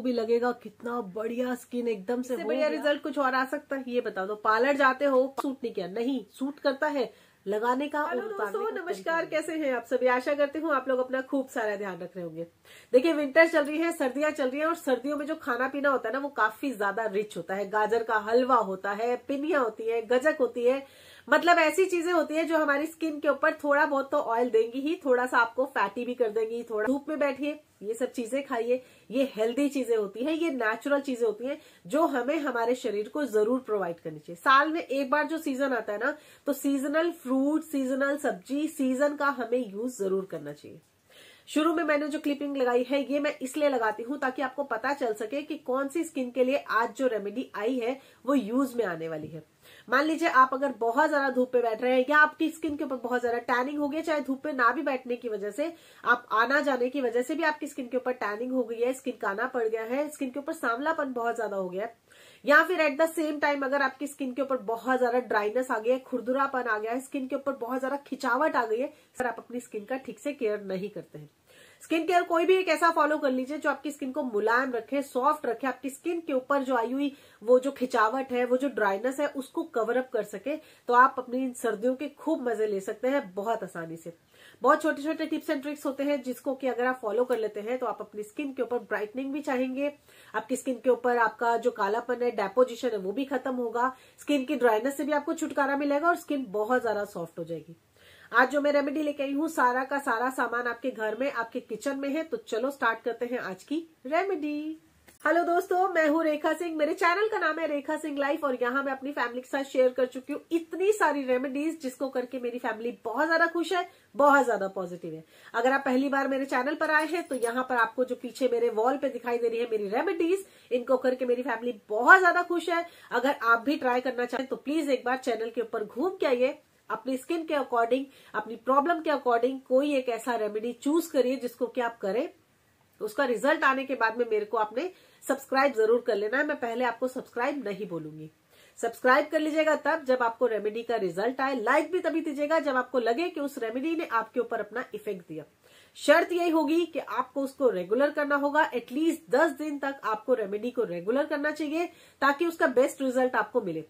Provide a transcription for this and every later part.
भी लगेगा कितना बढ़िया स्किन एकदम से, बढ़िया रिजल्ट कुछ और आ सकता है ये बता दो पार्लर जाते हो सूट नहीं किया नहीं सूट करता है लगाने का दोस्तों नमस्कार कैसे हैं आप सभी आशा करती हूँ आप लोग अपना खूब सारा ध्यान रख रहे होंगे देखिए विंटर चल रही है सर्दियां चल रही हैं और सर्दियों में जो खाना पीना होता है ना वो काफी ज्यादा रिच होता है गाजर का हलवा होता है पिनिया होती है गजक होती है मतलब ऐसी चीजें होती है जो हमारी स्किन के ऊपर थोड़ा बहुत तो ऑयल देंगी ही थोड़ा सा आपको फैटी भी कर देंगी थोड़ा धूप में बैठिए ये सब चीजें खाइए ये हेल्दी चीजें होती हैं ये नेचुरल चीजें होती हैं जो हमें हमारे शरीर को जरूर प्रोवाइड करनी चाहिए साल में एक बार जो सीजन आता है ना तो सीजनल फ्रूट सीजनल सब्जी सीजन का हमें यूज जरूर करना चाहिए शुरू में मैंने जो क्लिपिंग लगाई है ये मैं इसलिए लगाती हूं ताकि आपको पता चल सके कि कौन सी स्किन के लिए आज जो रेमेडी आई है वो यूज में आने वाली है मान लीजिए आप अगर बहुत ज्यादा धूप पे बैठ रहे हैं या आपकी स्किन के ऊपर बहुत ज्यादा टैनिंग हो गई चाहे धूप पे ना भी बैठने की वजह से आप आना जाने की वजह से भी आपकी स्किन के ऊपर टैनिंग हो गई है स्किन काना पड़ गया है स्किन के ऊपर सांवलापन बहुत ज्यादा हो गया है या फिर एट द सेम टाइम अगर आपकी स्किन के ऊपर बहुत ज्यादा ड्राइनेस आ गया है खुरदुरापन आ गया है स्किन के ऊपर बहुत ज्यादा खिंचावट आ गई है सर आप अपनी स्किन का ठीक से केयर नहीं करते हैं स्किन केयर कोई भी एक ऐसा फॉलो कर लीजिए जो आपकी स्किन को मुलायम रखे सॉफ्ट रखे आपकी स्किन के ऊपर जो आई हुई वो जो खिंचावट है वो जो ड्राइनेस है उसको कवर अप कर सके तो आप अपनी इन सर्दियों के खूब मजे ले सकते हैं बहुत आसानी से बहुत छोटे छोटे टिप्स एंड ट्रिक्स होते हैं जिसको कि अगर आप फॉलो कर लेते हैं तो आप अपनी स्किन के ऊपर ब्राइटनिंग भी चाहेंगे आपकी स्किन के ऊपर आपका जो कालापन है डेपोजिशन है वो भी खत्म होगा स्किन की ड्राइनेस से भी आपको छुटकारा मिलेगा और स्किन बहुत ज्यादा सॉफ्ट हो जाएगी आज जो मैं रेमेडी लेके आई हूँ सारा का सारा सामान आपके घर में आपके किचन में है तो चलो स्टार्ट करते हैं आज की रेमेडी हेलो दोस्तों मैं हूँ रेखा सिंह मेरे चैनल का नाम है रेखा सिंह लाइफ और यहाँ मैं अपनी फैमिली के साथ शेयर कर चुकी हूँ इतनी सारी रेमेडीज जिसको करके मेरी फैमिली बहुत ज्यादा खुश है बहुत ज्यादा पॉजिटिव है अगर आप पहली बार मेरे चैनल पर आए हैं तो यहाँ पर आपको जो पीछे मेरे वॉल पे दिखाई दे रही है मेरी रेमेडीज इनको करके मेरी फैमिली बहुत ज्यादा खुश है अगर आप भी ट्राई करना चाहें तो प्लीज एक बार चैनल के ऊपर घूम के आइए अपनी स्किन के अकॉर्डिंग अपनी प्रॉब्लम के अकॉर्डिंग कोई एक ऐसा रेमेडी चूज करिए जिसको कि आप करें उसका रिजल्ट आने के बाद में मेरे को आपने सब्सक्राइब जरूर कर लेना है मैं पहले आपको सब्सक्राइब नहीं बोलूंगी सब्सक्राइब कर लीजिएगा तब जब आपको रेमेडी का रिजल्ट आए लाइक भी तभी दीजिएगा जब आपको लगे कि उस रेमेडी ने आपके ऊपर अपना इफेक्ट दिया शर्त यही होगी कि आपको उसको रेगुलर करना होगा एटलीस्ट दस दिन तक आपको रेमेडी को रेगुलर करना चाहिए ताकि उसका बेस्ट रिजल्ट आपको मिले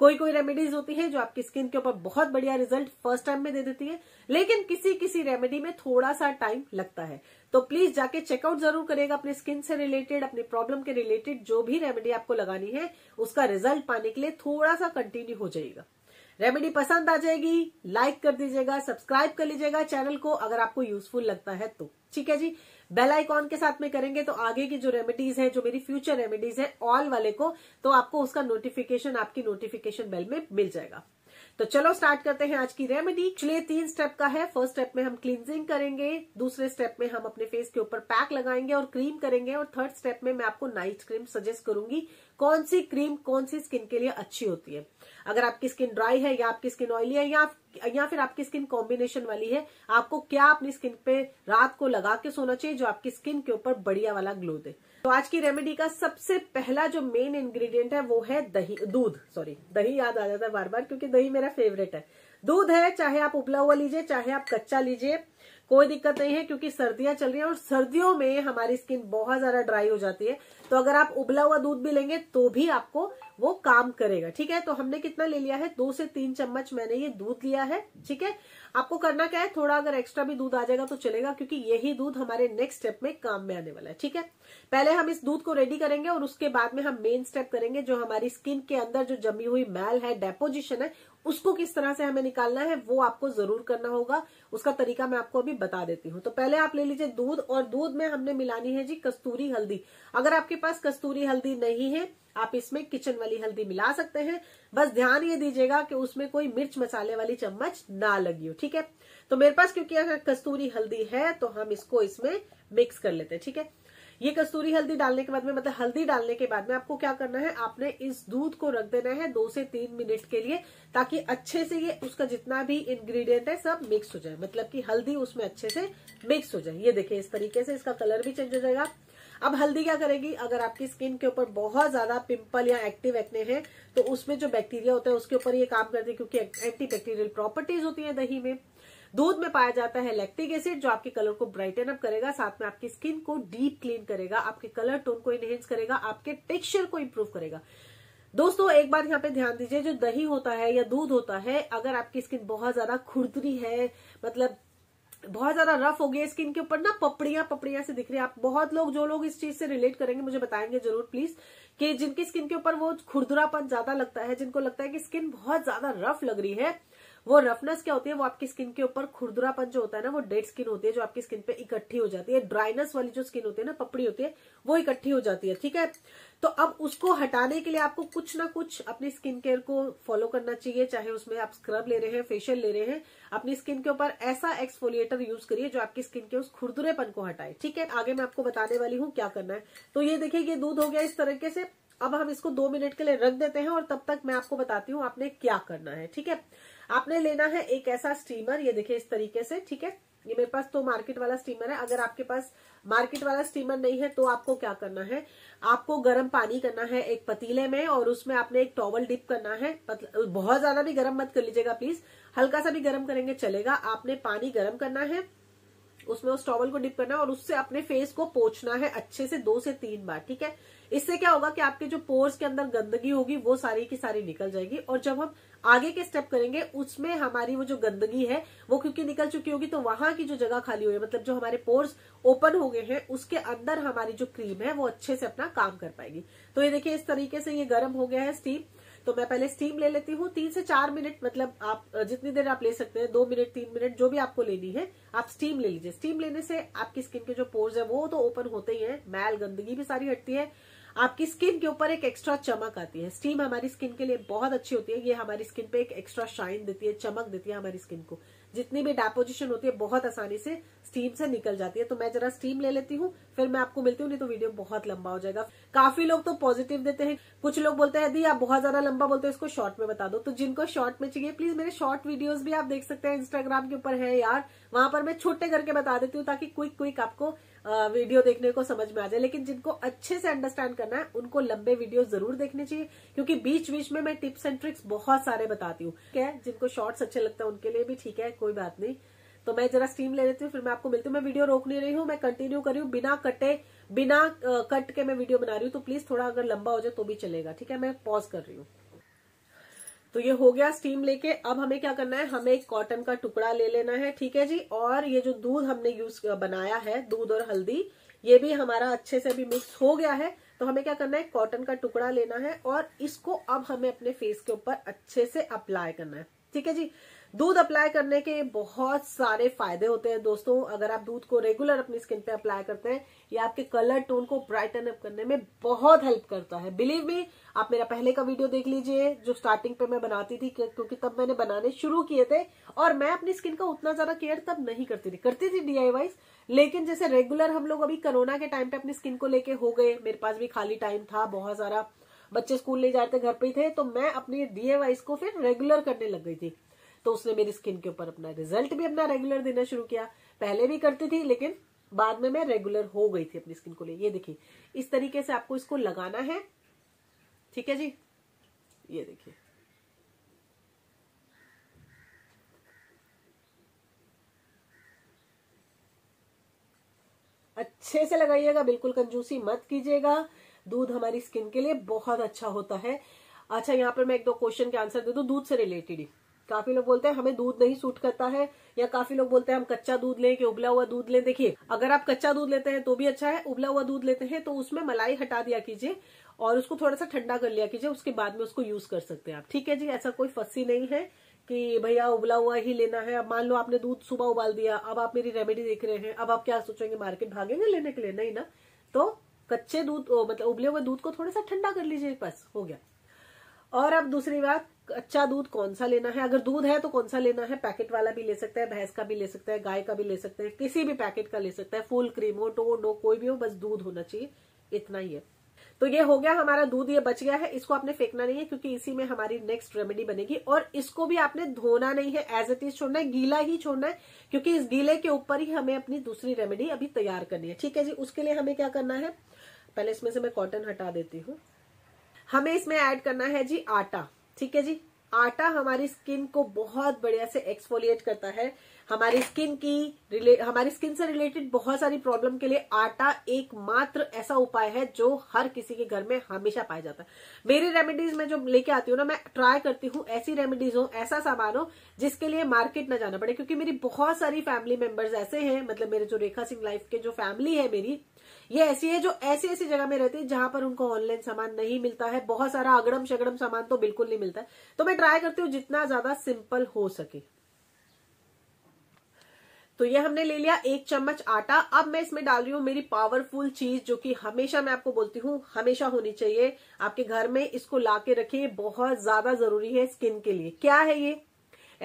कोई कोई रेमेडीज होती है जो आपकी स्किन के ऊपर बहुत बढ़िया रिजल्ट फर्स्ट टाइम में दे देती है लेकिन किसी किसी रेमेडी में थोड़ा सा टाइम लगता है तो प्लीज जाके चेकआउट जरूर करेगा अपने स्किन से रिलेटेड अपने प्रॉब्लम के रिलेटेड जो भी रेमेडी आपको लगानी है उसका रिजल्ट पाने के लिए थोड़ा सा कंटिन्यू हो जाएगा रेमेडी पसंद आ जाएगी लाइक कर दीजिएगा सब्सक्राइब कर लीजिएगा चैनल को अगर आपको यूजफुल लगता है तो ठीक है जी बेल आइकॉन के साथ में करेंगे तो आगे की जो रेमेडीज है जो मेरी फ्यूचर रेमेडीज है ऑल वाले को तो आपको उसका नोटिफिकेशन आपकी नोटिफिकेशन बेल में मिल जाएगा तो चलो स्टार्ट करते हैं आज की रेमेडी चलिए तीन स्टेप का है फर्स्ट स्टेप में हम क्लींजिंग करेंगे दूसरे स्टेप में हम अपने फेस के ऊपर पैक लगाएंगे और क्रीम करेंगे और थर्ड स्टेप में मैं आपको नाइट क्रीम सजेस्ट करूंगी कौन सी क्रीम कौन सी स्किन के लिए अच्छी होती है अगर आपकी स्किन ड्राई है या आपकी स्किन ऑयली है या आप या फिर आपकी स्किन कॉम्बिनेशन वाली है आपको क्या अपनी स्किन पे रात को लगा के सोना चाहिए जो आपकी स्किन के ऊपर बढ़िया वाला ग्लो दे तो आज की रेमेडी का सबसे पहला जो मेन इंग्रेडिएंट है वो है दही दूध सॉरी दही याद आ जाता है बार बार क्योंकि दही मेरा फेवरेट है दूध है चाहे आप उबला हुआ लीजिए चाहे आप कच्चा लीजिए कोई दिक्कत नहीं है क्योंकि सर्दियां चल रही हैं और सर्दियों में हमारी स्किन बहुत ज्यादा ड्राई हो जाती है तो अगर आप उबला हुआ दूध भी लेंगे तो भी आपको वो काम करेगा ठीक है तो हमने कितना ले लिया है दो से तीन चम्मच मैंने ये दूध लिया है ठीक है आपको करना क्या है थोड़ा अगर एक्स्ट्रा भी दूध आ जाएगा तो चलेगा क्योंकि यही दूध हमारे नेक्स्ट स्टेप में काम में आने वाला है ठीक है पहले हम इस दूध को रेडी करेंगे और उसके बाद में हम मेन स्टेप करेंगे जो हमारी स्किन के अंदर जो जमी हुई मैल है डेपोजिशन है उसको किस तरह से हमें निकालना है वो आपको जरूर करना होगा उसका तरीका मैं आपको अभी बता देती हूँ तो पहले आप ले लीजिए दूध और दूध में हमने मिलानी है जी कस्तूरी हल्दी अगर आपके पास कस्तूरी हल्दी नहीं है आप इसमें किचन वाली हल्दी मिला सकते हैं बस ध्यान ये दीजिएगा कि उसमें कोई मिर्च मसाले वाली चम्मच ना लगी हो ठीक है तो मेरे पास क्योंकि अगर कस्तूरी हल्दी है तो हम इसको इसमें मिक्स कर लेते हैं ठीक है ये कस्तूरी हल्दी डालने के बाद में मतलब हल्दी डालने के बाद में आपको क्या करना है आपने इस दूध को रख देना है दो से तीन मिनट के लिए ताकि अच्छे से ये उसका जितना भी इंग्रेडिएंट है सब मिक्स हो जाए मतलब कि हल्दी उसमें अच्छे से मिक्स हो जाए ये देखिए इस तरीके से इसका कलर भी चेंज हो जाएगा अब हल्दी क्या करेगी अगर आपकी स्किन के ऊपर बहुत ज्यादा पिंपल या एक्टिव एक्ने हैं तो उसमें जो बैक्टीरिया होता है उसके ऊपर ये काम करती है क्योंकि एंटी बैक्टीरियल प्रॉपर्टीज होती है दही में दूध में पाया जाता है लैक्टिक एसिड जो आपके कलर को ब्राइटन अप करेगा साथ में आपकी स्किन को डीप क्लीन करेगा आपके कलर टोन को इनहेंस करेगा आपके टेक्सचर को इम्प्रूव करेगा दोस्तों एक बात यहाँ पे ध्यान दीजिए जो दही होता है या दूध होता है अगर आपकी स्किन बहुत ज्यादा खुरदरी है मतलब बहुत ज्यादा रफ हो गया स्किन के ऊपर ना पपड़िया पपड़िया से दिख रही है आप बहुत लोग जो लोग इस चीज से रिलेट करेंगे मुझे बताएंगे जरूर प्लीज कि जिनकी स्किन के ऊपर वो खुरदुरापन ज्यादा लगता है जिनको लगता है कि स्किन बहुत ज्यादा रफ लग रही है वो रफनेस क्या होती है वो आपकी स्किन के ऊपर खुरदुरापन जो होता है ना वो डेड स्किन होती है जो आपकी स्किन पे इकट्ठी हो जाती है ड्राइनेस वाली जो स्किन होती है ना पपड़ी होती है वो इकट्ठी हो जाती है ठीक है तो अब उसको हटाने के लिए आपको कुछ ना कुछ अपनी स्किन केयर को फॉलो करना चाहिए चाहे उसमें आप स्क्रब ले रहे हैं फेशियल ले रहे हैं अपनी स्किन के ऊपर ऐसा एक्सफोलिएटर यूज करिए जो आपकी स्किन के उस खुरदुरेपन को हटाए ठीक है आगे मैं आपको बताने वाली हूँ क्या करना है तो ये देखिए ये दूध हो गया इस तरीके से अब हम इसको दो मिनट के लिए रख देते हैं और तब तक मैं आपको बताती हूँ आपने क्या करना है ठीक है आपने लेना है एक ऐसा स्टीमर ये देखिए इस तरीके से ठीक है ये मेरे पास तो मार्केट वाला स्टीमर है अगर आपके पास मार्केट वाला स्टीमर नहीं है तो आपको क्या करना है आपको गर्म पानी करना है एक पतीले में और उसमें आपने एक टॉवल डिप करना है बहुत ज्यादा भी गर्म मत कर लीजिएगा प्लीज हल्का सा भी गर्म करेंगे चलेगा आपने पानी गर्म करना है उसमें उस टॉवल को डिप करना है और उससे अपने फेस को पोछना है अच्छे से दो से तीन बार ठीक है इससे क्या होगा कि आपके जो पोर्स के अंदर गंदगी होगी वो सारी की सारी निकल जाएगी और जब हम आगे के स्टेप करेंगे उसमें हमारी वो जो गंदगी है वो क्योंकि निकल चुकी होगी तो वहां की जो जगह खाली हुई है मतलब जो हमारे पोर्स ओपन हो गए हैं उसके अंदर हमारी जो क्रीम है वो अच्छे से अपना काम कर पाएगी तो ये देखिए इस तरीके से ये गर्म हो गया है स्टीम तो मैं पहले स्टीम ले लेती हूँ तीन से चार मिनट मतलब आप जितनी देर आप ले सकते हैं दो मिनट तीन मिनट जो भी आपको लेनी है आप स्टीम ले लीजिए स्टीम लेने से आपकी स्किन के जो पोर्स है वो तो ओपन होते ही है मैल गंदगी भी सारी हटती है आपकी स्किन के ऊपर एक एक्स्ट्रा चमक आती है स्टीम हमारी स्किन के लिए बहुत अच्छी होती है ये हमारी स्किन पे एक एक्स्ट्रा शाइन देती है चमक देती है हमारी स्किन को जितनी भी डेपोजिशन होती है बहुत आसानी से स्टीम से निकल जाती है तो मैं जरा स्टीम ले लेती हूँ फिर मैं आपको मिलती हूँ नहीं तो वीडियो बहुत लंबा हो जाएगा काफी लोग तो पॉजिटिव देते हैं कुछ लोग बोलते हैं यदि आप बहुत ज्यादा लंबा बोलते हो इसको शॉर्ट में बता दो तो जिनको शॉर्ट में चाहिए प्लीज मेरे शॉर्ट वीडियोज भी आप देख सकते हैं इंस्टाग्राम के ऊपर है यार वहां पर मैं छोटे करके बता देती हूँ ताकि क्विक क्विक आपको वीडियो देखने को समझ में आ जाए लेकिन जिनको अच्छे से अंडरस्टैंड करना है उनको लंबे वीडियो जरूर देखने चाहिए क्योंकि बीच बीच में मैं टिप्स एंड ट्रिक्स बहुत सारे बताती हूँ क्या है जिनको शॉर्ट्स अच्छे लगता है उनके लिए भी ठीक है कोई बात नहीं तो मैं जरा स्टीम ले लेती हूँ फिर मैं आपको मिलती हूँ मैं वीडियो रोक नहीं रही हूँ मैं कंटिन्यू करी हूँ बिना कटे बिना कट के मैं वीडियो बना रही हूँ तो प्लीज थोड़ा अगर लंबा हो जाए तो भी चलेगा ठीक है मैं पॉज कर रही हूँ तो ये हो गया स्टीम लेके अब हमें क्या करना है हमें एक कॉटन का टुकड़ा ले लेना है ठीक है जी और ये जो दूध हमने यूज बनाया है दूध और हल्दी ये भी हमारा अच्छे से अभी मिक्स हो गया है तो हमें क्या करना है कॉटन का टुकड़ा लेना है और इसको अब हमें अपने फेस के ऊपर अच्छे से अप्लाई करना है ठीक है जी दूध अप्लाई करने के बहुत सारे फायदे होते हैं दोस्तों अगर आप दूध को रेगुलर अपनी स्किन पे अप्लाई करते हैं ये आपके कलर टोन को ब्राइटन अप करने में बहुत हेल्प करता है बिलीव मी आप मेरा पहले का वीडियो देख लीजिए जो स्टार्टिंग पे मैं बनाती थी क्योंकि तब मैंने बनाने शुरू किए थे और मैं अपनी स्किन का उतना ज्यादा केयर तब नहीं करती थी करती थी डी लेकिन जैसे रेगुलर हम लोग अभी कोरोना के टाइम पे अपनी स्किन को लेके हो गए मेरे पास भी खाली टाइम था बहुत सारा बच्चे स्कूल नहीं जाते घर पे ही थे तो मैं अपनी डीएवाइस को फिर रेगुलर करने लग गई थी तो उसने मेरी स्किन के ऊपर अपना रिजल्ट भी अपना रेगुलर देना शुरू किया पहले भी करती थी लेकिन बाद में मैं रेगुलर हो गई थी अपनी स्किन को लिए ये देखिए इस तरीके से आपको इसको लगाना है ठीक है जी ये देखिए अच्छे से लगाइएगा बिल्कुल कंजूसी मत कीजिएगा दूध हमारी स्किन के लिए बहुत अच्छा होता है अच्छा यहाँ पर मैं एक दो क्वेश्चन के आंसर दे दू दूध से रिलेटेड ही काफी लोग बोलते हैं हमें दूध नहीं सूट करता है या काफी लोग बोलते हैं हम कच्चा दूध लें कि उबला हुआ दूध लें देखिए अगर आप कच्चा दूध लेते हैं तो भी अच्छा है उबला हुआ दूध लेते हैं तो उसमें मलाई हटा दिया कीजिए और उसको थोड़ा सा ठंडा कर लिया कीजिए उसके बाद में उसको यूज कर सकते हैं आप ठीक है जी ऐसा कोई फस्सी नहीं है कि भैया उबला हुआ ही लेना है अब मान लो आपने दूध सुबह उबाल दिया अब आप मेरी रेमेडी देख रहे हैं अब आप क्या सोचेंगे मार्केट भागेंगे लेने के लिए नहीं ना तो कच्चे दूध मतलब उबले हुए दूध को थोड़ा सा ठंडा कर लीजिए बस हो गया और अब दूसरी बात अच्छा दूध कौन सा लेना है अगर दूध है तो कौन सा लेना है पैकेट वाला भी ले सकता है भैंस का भी ले सकता है गाय का भी ले सकते हैं किसी भी पैकेट का ले सकता है फुल क्रीम हो टो डो कोई भी हो बस दूध होना चाहिए इतना ही है तो ये हो गया हमारा दूध ये बच गया है इसको आपने फेंकना नहीं है क्योंकि इसी में हमारी नेक्स्ट रेमेडी बनेगी और इसको भी आपने धोना नहीं है एज इट इज छोड़ना है गीला ही छोड़ना है क्योंकि इस गीले के ऊपर ही हमें अपनी दूसरी रेमेडी अभी तैयार करनी है ठीक है जी उसके लिए हमें क्या करना है पहले इसमें से मैं कॉटन हटा देती हूँ हमें इसमें ऐड करना है जी आटा ठीक है जी आटा हमारी स्किन को बहुत बढ़िया से एक्सफोलिएट करता है हमारी स्किन की रिले हमारी स्किन से रिलेटेड बहुत सारी प्रॉब्लम के लिए आटा एकमात्र ऐसा उपाय है जो हर किसी के घर में हमेशा पाया जाता है मेरी रेमेडीज में जो लेके आती हूँ ना मैं ट्राई करती हूँ ऐसी रेमेडीज हो ऐसा सामान हो जिसके लिए मार्केट ना जाना पड़े क्योंकि मेरी बहुत सारी फैमिली मेंबर्स ऐसे हैं मतलब मेरे जो रेखा सिंह लाइफ के जो फैमिली है मेरी ये ऐसी है जो ऐसी ऐसी जगह में रहती है जहां पर उनको ऑनलाइन सामान नहीं मिलता है बहुत सारा अगड़म शगड़म सामान तो बिल्कुल नहीं मिलता है तो मैं ट्राई करती हूँ जितना ज्यादा सिंपल हो सके तो ये हमने ले लिया एक चम्मच आटा अब मैं इसमें डाल रही हूं मेरी पावरफुल चीज जो कि हमेशा मैं आपको बोलती हूं हमेशा होनी चाहिए आपके घर में इसको ला के रखिए बहुत ज्यादा जरूरी है स्किन के लिए क्या है ये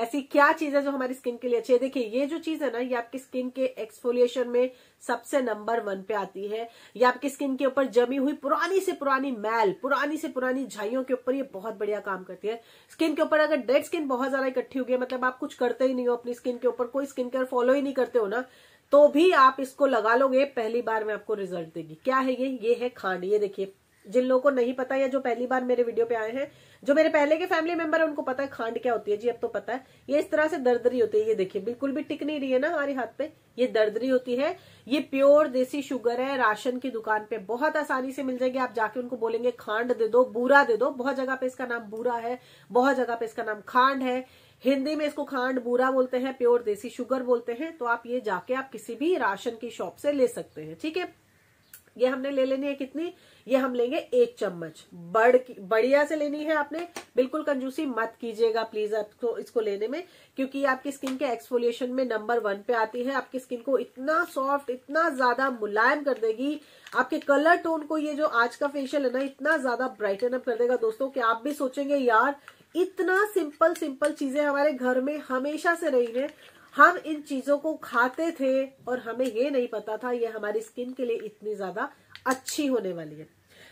ऐसी क्या चीज है जो हमारी स्किन के लिए अच्छी है देखिए ये जो चीज है ना ये आपकी स्किन के एक्सफोलिएशन में सबसे नंबर वन पे आती है ये आपकी स्किन के ऊपर जमी हुई पुरानी से पुरानी मैल पुरानी से पुरानी झाइयों के ऊपर ये बहुत बढ़िया काम करती है स्किन के ऊपर अगर डेड स्किन बहुत ज्यादा इकट्ठी हो गई मतलब आप कुछ करते ही नहीं हो अपनी स्किन के ऊपर कोई स्किन केयर फॉलो ही नहीं करते हो ना तो भी आप इसको लगा लोगे पहली बार में आपको रिजल्ट देगी क्या है ये ये है खांड ये देखिए जिन लोगों को नहीं पता या जो पहली बार मेरे वीडियो पे आए हैं जो मेरे पहले के फैमिली मेंबर है उनको पता है खांड क्या होती है जी अब तो पता है ये इस तरह से दर्दरी होती है ये देखिए बिल्कुल भी टिक नहीं रही है ना हमारे हाथ पे ये दर्दरी होती है ये प्योर देसी शुगर है राशन की दुकान पे बहुत आसानी से मिल जाएगी आप जाके उनको बोलेंगे खांड दे दो बूरा दे दो बहुत जगह पे इसका नाम बूरा है बहुत जगह पे इसका नाम खांड है हिंदी में इसको खांड बूरा बोलते हैं प्योर देसी शुगर बोलते हैं तो आप ये जाके आप किसी भी राशन की शॉप से ले सकते हैं ठीक है ये हमने ले लेनी है कितनी ये हम लेंगे एक चम्मच बड़ बढ़िया से लेनी है आपने बिल्कुल कंजूसी मत कीजिएगा प्लीज आपको इसको लेने में क्योंकि आपकी स्किन के एक्सफोलिएशन में नंबर वन पे आती है आपकी स्किन को इतना सॉफ्ट इतना ज्यादा मुलायम कर देगी आपके कलर टोन को ये जो आज का फेशियल है ना इतना ज्यादा ब्राइटन अप कर देगा दोस्तों की आप भी सोचेंगे यार इतना सिंपल सिंपल चीजें हमारे घर में हमेशा से रही है हम इन चीजों को खाते थे और हमें ये नहीं पता था ये हमारी स्किन के लिए इतनी ज्यादा अच्छी होने वाली है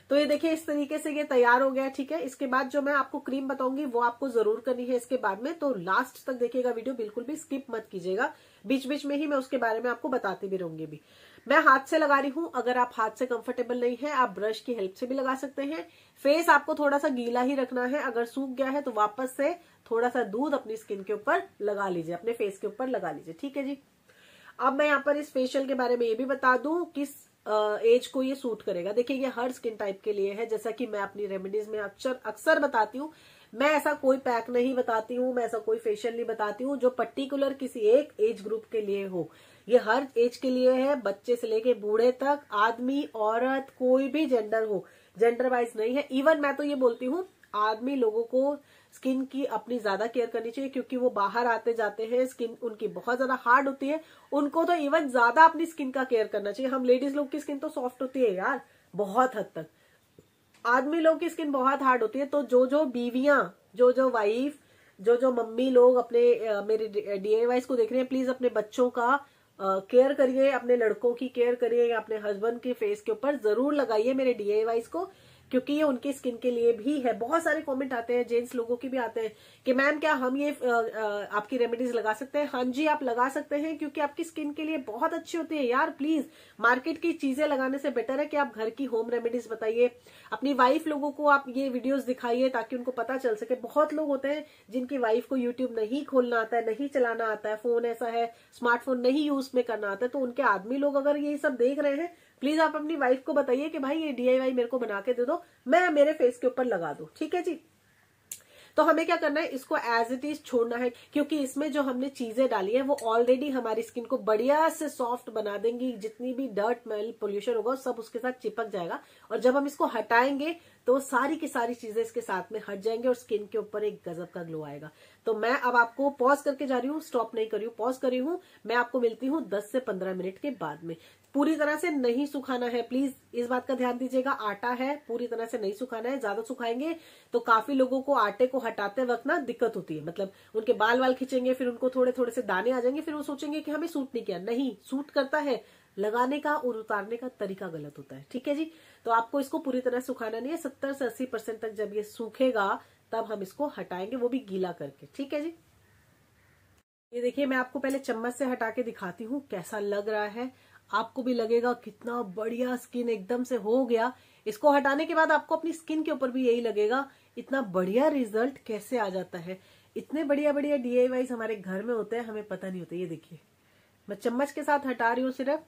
तो ये देखिए इस तरीके से ये तैयार हो गया ठीक है इसके बाद जो मैं आपको क्रीम बताऊंगी वो आपको जरूर करनी है इसके बाद में तो लास्ट तक देखिएगा वीडियो बिल्कुल भी स्किप मत कीजिएगा बीच बीच में ही मैं उसके बारे में आपको बताती भी रहूंगी भी मैं हाथ से लगा रही हूं अगर आप हाथ से कंफर्टेबल नहीं है आप ब्रश की हेल्प से भी लगा सकते हैं फेस आपको थोड़ा सा गीला ही रखना है अगर सूख गया है तो वापस से थोड़ा सा दूध अपनी स्किन के ऊपर लगा लीजिए अपने फेस के ऊपर लगा लीजिए ठीक है जी अब मैं यहाँ पर इस फेशियल के बारे में ये भी बता दू किस एज को ये सूट करेगा देखिए ये हर स्किन टाइप के लिए है जैसा कि मैं अपनी रेमेडीज में अक्सर अक्सर बताती हूँ मैं ऐसा कोई पैक नहीं बताती हूँ मैं ऐसा कोई फेशियल नहीं बताती हूँ जो पर्टिकुलर किसी एक एज ग्रुप के लिए हो ये हर एज के लिए है बच्चे से लेके बूढ़े तक आदमी औरत कोई भी जेंडर हो जेंडर वाइज नहीं है इवन मैं तो ये बोलती हूँ आदमी लोगों को स्किन की अपनी ज्यादा केयर करनी चाहिए क्योंकि वो बाहर आते जाते हैं स्किन उनकी बहुत ज्यादा हार्ड होती है उनको तो इवन ज्यादा अपनी स्किन का केयर करना चाहिए हम लेडीज लोग की स्किन तो सॉफ्ट होती है यार बहुत हद तक आदमी लोग की स्किन बहुत हार्ड होती है तो जो जो बीवियां जो जो वाइफ जो जो मम्मी लोग अपने मेरे डी को देख रहे हैं प्लीज अपने बच्चों का केयर करिए अपने लड़कों की केयर करिए या अपने हस्बैंड के फेस के ऊपर जरूर लगाइए मेरे डी को क्योंकि ये उनकी स्किन के लिए भी है बहुत सारे कमेंट आते हैं जेंट्स लोगों के भी आते हैं कि मैम क्या हम ये आ, आ, आपकी रेमेडीज लगा सकते हैं हाँ जी आप लगा सकते हैं क्योंकि आपकी स्किन के लिए बहुत अच्छी होती है यार प्लीज मार्केट की चीजें लगाने से बेटर है कि आप घर की होम रेमेडीज बताइए अपनी वाइफ लोगों को आप ये वीडियोज दिखाइए ताकि उनको पता चल सके बहुत लोग होते हैं जिनकी वाइफ को यूट्यूब नहीं खोलना आता है नहीं चलाना आता है फोन ऐसा है स्मार्टफोन नहीं यूज में करना आता है तो उनके आदमी लोग अगर ये सब देख रहे हैं प्लीज आप अपनी वाइफ को बताइए कि भाई ये डीआईवाई मेरे को बना के दे दो मैं मेरे फेस के ऊपर लगा दू ठीक है जी तो हमें क्या करना है इसको एज इट इज छोड़ना है क्योंकि इसमें जो हमने चीजें डाली है वो ऑलरेडी हमारी स्किन को बढ़िया से सॉफ्ट बना देंगी जितनी भी डर्ट मेल पोल्यूशन होगा सब उसके साथ चिपक जाएगा और जब हम इसको हटाएंगे तो सारी की सारी चीजें इसके साथ में हट जाएंगे और स्किन के ऊपर एक गजब का ग्लो आएगा तो मैं अब आपको पॉज करके जा रही हूँ स्टॉप नहीं कर रही हूँ पॉज करी हूँ मैं आपको मिलती हूँ दस से पंद्रह मिनट के बाद में पूरी तरह से नहीं सुखाना है प्लीज इस बात का ध्यान दीजिएगा आटा है पूरी तरह से नहीं सुखाना है ज्यादा सुखाएंगे तो काफी लोगों को आटे को हटाते वक्त ना दिक्कत होती है मतलब उनके बाल वाल खींचेंगे फिर उनको थोड़े थोड़े से दाने आ जाएंगे फिर वो सोचेंगे कि हमें सूट नहीं किया नहीं सूट करता है लगाने का और उतारने का तरीका गलत होता है ठीक है जी तो आपको इसको पूरी तरह सुखाना नहीं है सत्तर से अस्सी परसेंट तक जब ये सूखेगा तब हम इसको हटाएंगे वो भी गीला करके ठीक है जी ये देखिए मैं आपको पहले चम्मच से हटा के दिखाती हूँ कैसा लग रहा है आपको भी लगेगा कितना बढ़िया स्किन एकदम से हो गया इसको हटाने के बाद आपको अपनी स्किन के ऊपर भी यही लगेगा इतना बढ़िया रिजल्ट कैसे आ जाता है इतने बढ़िया बढ़िया डीआईवाई हमारे घर में होते हैं हमें पता नहीं होता ये देखिए मैं चम्मच के साथ हटा रही हूँ सिर्फ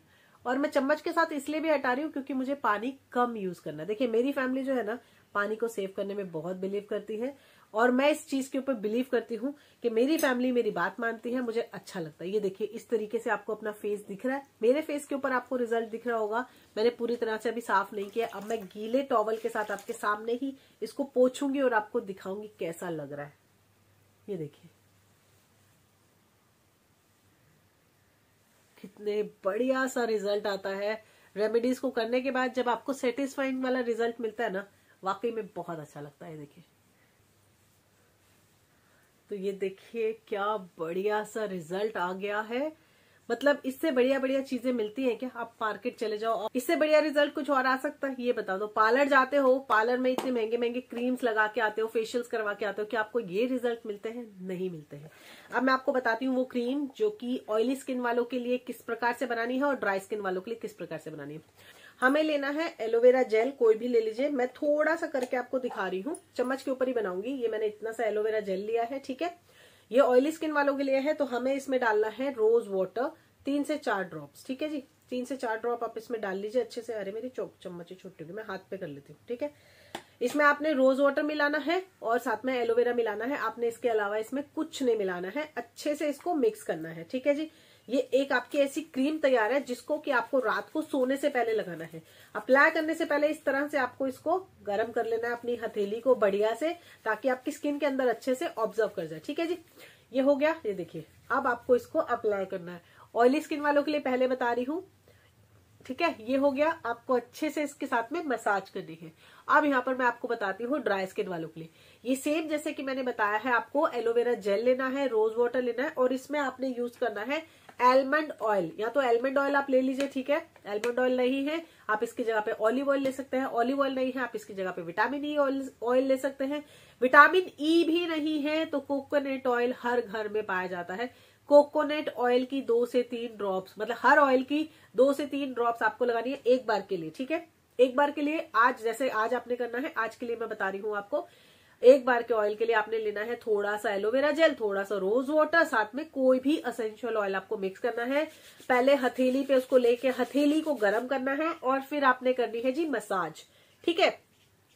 और मैं चम्मच के साथ इसलिए भी हटा रही हूँ क्योंकि मुझे पानी कम यूज करना है मेरी फैमिली जो है ना पानी को सेव करने में बहुत बिलीव करती है और मैं इस चीज के ऊपर बिलीव करती हूँ कि मेरी फैमिली मेरी बात मानती है मुझे अच्छा लगता है ये देखिए इस तरीके से आपको अपना फेस दिख रहा है मेरे फेस के ऊपर आपको रिजल्ट दिख रहा होगा मैंने पूरी तरह से अभी साफ नहीं किया अब मैं गीले टॉवल के साथ आपके सामने ही इसको पोछूंगी और आपको दिखाऊंगी कैसा लग रहा है ये देखिए कितने बढ़िया सा रिजल्ट आता है रेमेडीज को करने के बाद जब आपको सेटिस्फाइंग वाला रिजल्ट मिलता है ना वाकई में बहुत अच्छा लगता है देखिए तो ये देखिए क्या बढ़िया सा रिजल्ट आ गया है मतलब इससे बढ़िया बढ़िया चीजें मिलती हैं क्या आप मार्केट चले जाओ और इससे बढ़िया रिजल्ट कुछ और आ सकता है ये बता दो पार्लर जाते हो पार्लर में इतने महंगे महंगे क्रीम्स लगा के आते हो फेशियल्स करवा के आते हो कि आपको ये रिजल्ट मिलते हैं नहीं मिलते हैं अब मैं आपको बताती हूँ वो क्रीम जो की ऑयली स्किन वालों के लिए किस प्रकार से बनानी है और ड्राई स्किन वालों के लिए किस प्रकार से बनानी है हमें लेना है एलोवेरा जेल कोई भी ले लीजिए मैं थोड़ा सा करके आपको दिखा रही हूँ चम्मच के ऊपर ही बनाऊंगी ये मैंने इतना सा एलोवेरा जेल लिया है ठीक है ये ऑयली स्किन वालों के लिए है तो हमें इसमें डालना है रोज वाटर तीन से चार ड्रॉप्स ठीक है जी तीन से चार ड्रॉप आप इसमें डाल लीजिए अच्छे से अरे मेरी चौक चम्मच ही छोटी मैं हाथ पे कर लेती हूँ ठीक है इसमें आपने रोज वाटर मिलाना है और साथ में एलोवेरा मिलाना है आपने इसके अलावा इसमें कुछ नहीं मिलाना है अच्छे से इसको मिक्स करना है ठीक है जी ये एक आपकी ऐसी क्रीम तैयार है जिसको कि आपको रात को सोने से पहले लगाना है अप्लाई करने से पहले इस तरह से आपको इसको गर्म कर लेना है अपनी हथेली को बढ़िया से ताकि आपकी स्किन के अंदर अच्छे से ऑब्जर्व कर जाए ठीक है जी ये हो गया ये देखिए अब आपको इसको अप्लाई करना है ऑयली स्किन वालों के लिए पहले बता रही हूं ठीक है ये हो गया आपको अच्छे से इसके साथ में मसाज करनी है अब यहाँ पर मैं आपको बताती हूँ ड्राई स्किन वालों के लिए ये सेम जैसे कि मैंने बताया है आपको एलोवेरा जेल लेना है रोज वाटर लेना है और इसमें आपने यूज करना है एलमंड ऑयल या तो एलमंड ऑयल आप ले लीजिए ठीक है एलमंड ऑयल नहीं है आप इसकी जगह पे ऑलिव ऑयल ले सकते हैं ऑलिव ऑयल नहीं है आप इसकी जगह पे विटामिन ई ऑयल ले सकते हैं विटामिन ई e भी नहीं है तो कोकोनट ऑयल हर घर में पाया जाता है कोकोनट ऑयल की दो से तीन ड्रॉप्स मतलब हर ऑयल की दो से तीन ड्रॉप्स आपको लगानी है एक बार के लिए ठीक है एक बार के लिए आज जैसे आज आपने करना है आज के लिए मैं बता रही हूं आपको एक बार के ऑयल के लिए आपने लेना है थोड़ा सा एलोवेरा जेल थोड़ा सा रोज वाटर साथ में कोई भी असेंशियल ऑयल आपको मिक्स करना है पहले हथेली पे उसको लेके हथेली को गर्म करना है और फिर आपने करनी है जी मसाज ठीक है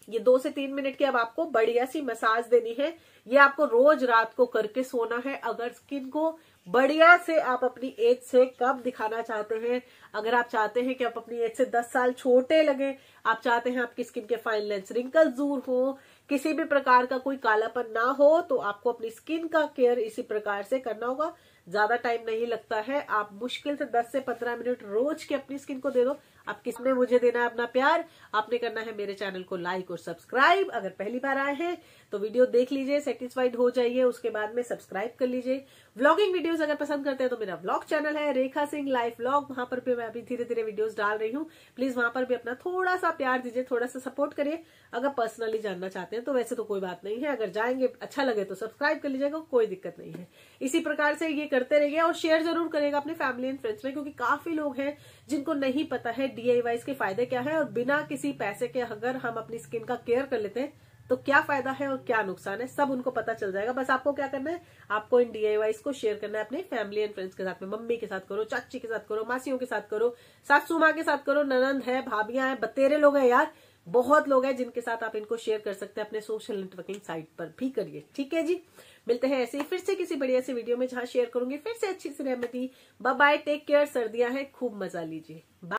ये दो से तीन मिनट की अब आपको बढ़िया सी मसाज देनी है ये आपको रोज रात को करके सोना है अगर स्किन को बढ़िया से आप अपनी एज से कम दिखाना चाहते हैं अगर आप चाहते हैं कि आप अपनी एज से दस साल छोटे लगे आप चाहते हैं आपकी स्किन के फाइन लेंस रिंकल दूर हो किसी भी प्रकार का कोई कालापन ना हो तो आपको अपनी स्किन का केयर इसी प्रकार से करना होगा ज्यादा टाइम नहीं लगता है आप मुश्किल से 10 से 15 मिनट रोज के अपनी स्किन को दे दो आप किसने मुझे देना है अपना प्यार आपने करना है मेरे चैनल को लाइक और सब्सक्राइब अगर पहली बार आए हैं तो वीडियो देख लीजिए सेटिस्फाइड हो जाइए उसके बाद में सब्सक्राइब कर लीजिए व्लॉगिंग वीडियोस अगर पसंद करते हैं तो मेरा व्लॉग चैनल है रेखा सिंह लाइफ व्लॉग वहां पर भी मैं अभी धीरे धीरे वीडियोस डाल रही हूँ प्लीज वहां पर भी अपना थोड़ा सा प्यार दीजिए थोड़ा सा सपोर्ट करिए अगर पर्सनली जानना चाहते हैं तो वैसे तो कोई बात नहीं है अगर जाएंगे अच्छा लगे तो सब्सक्राइब कर लीजिएगा कोई दिक्कत नहीं है इसी प्रकार से ये करते रहिए और शेयर जरूर करेगा अपने फैमिली एंड फ्रेंड्स में क्योंकि काफी लोग हैं जिनको नहीं पता है डीआईवाईज के फायदे क्या है और बिना किसी पैसे के अगर हम अपनी स्किन का केयर कर लेते हैं तो क्या फायदा है और क्या नुकसान है सब उनको पता चल जाएगा बस आपको क्या करना है आपको इन डीआईवाई को शेयर करना है अपने फैमिली एंड फ्रेंड्स के साथ में मम्मी के साथ करो चाची के साथ करो मासियों के साथ करो सासू माँ के साथ करो ननंद है भाभियां हैं बतेरे लोग हैं यार बहुत लोग हैं जिनके साथ आप इनको शेयर कर सकते हैं अपने सोशल नेटवर्किंग साइट पर भी करिए ठीक है जी मिलते हैं ऐसे ही फिर से किसी बढ़िया से वीडियो में जहां शेयर करूंगी फिर से अच्छी सिनेमेटी बाय टेक केयर सर्दियां हैं खूब मजा लीजिए